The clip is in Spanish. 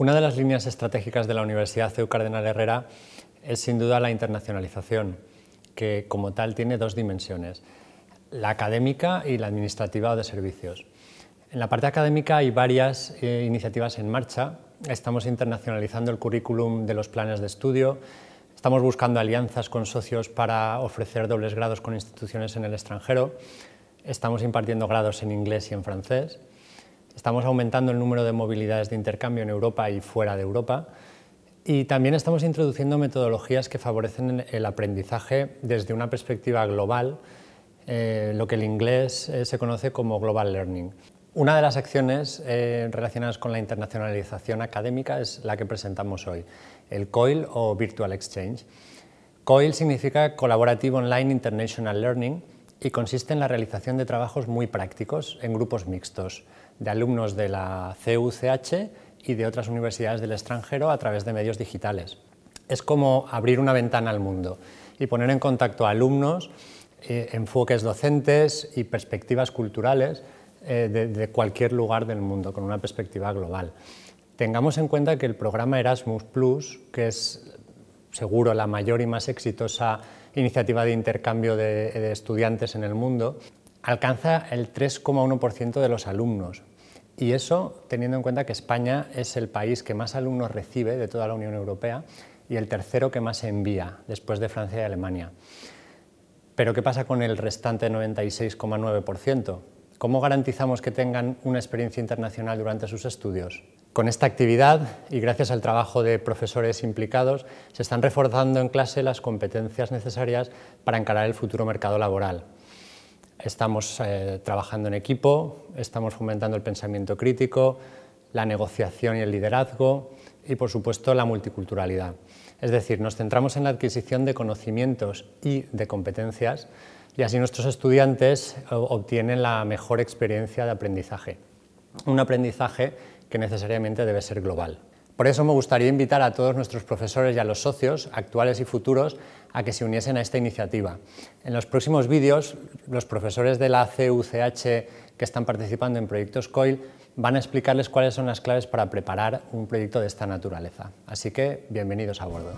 Una de las líneas estratégicas de la Universidad CEU Cardenal Herrera es sin duda la internacionalización, que como tal tiene dos dimensiones, la académica y la administrativa o de servicios. En la parte académica hay varias eh, iniciativas en marcha. Estamos internacionalizando el currículum de los planes de estudio, estamos buscando alianzas con socios para ofrecer dobles grados con instituciones en el extranjero, estamos impartiendo grados en inglés y en francés. Estamos aumentando el número de movilidades de intercambio en Europa y fuera de Europa. Y también estamos introduciendo metodologías que favorecen el aprendizaje desde una perspectiva global, eh, lo que en inglés eh, se conoce como Global Learning. Una de las acciones eh, relacionadas con la internacionalización académica es la que presentamos hoy, el COIL o Virtual Exchange. COIL significa Collaborative Online International Learning y consiste en la realización de trabajos muy prácticos en grupos mixtos de alumnos de la CUCH y de otras universidades del extranjero a través de medios digitales. Es como abrir una ventana al mundo y poner en contacto a alumnos, eh, enfoques docentes y perspectivas culturales eh, de, cualquier lugar del mundo, con una perspectiva global. Tengamos en cuenta que el programa Erasmus Plus, que es seguro la mayor y más exitosa iniciativa de intercambio de, estudiantes en el mundo, alcanza el 3,1% de los alumnos. Y eso teniendo en cuenta que España es el país que más alumnos recibe de toda la Unión Europea y el tercero que más envía, después de Francia y Alemania. Pero ¿qué pasa con el restante 96,9%? ¿Cómo garantizamos que tengan una experiencia internacional durante sus estudios? Con esta actividad y gracias al trabajo de profesores implicados, se están reforzando en clase las competencias necesarias para encarar el futuro mercado laboral. Estamos eh, trabajando en equipo, estamos fomentando el pensamiento crítico, la negociación y el liderazgo y, por supuesto, la multiculturalidad. Es decir, nos centramos en la adquisición de conocimientos y de competencias y así nuestros estudiantes eh, obtienen la mejor experiencia de aprendizaje. Un aprendizaje que necesariamente debe ser global. Por eso me gustaría invitar a todos nuestros profesores y a los socios, actuales y futuros, a que se uniesen a esta iniciativa. En los próximos vídeos, los profesores de la CUCH que están participando en proyectos COIL van a explicarles cuáles son las claves para preparar un proyecto de esta naturaleza. Así que, bienvenidos a bordo.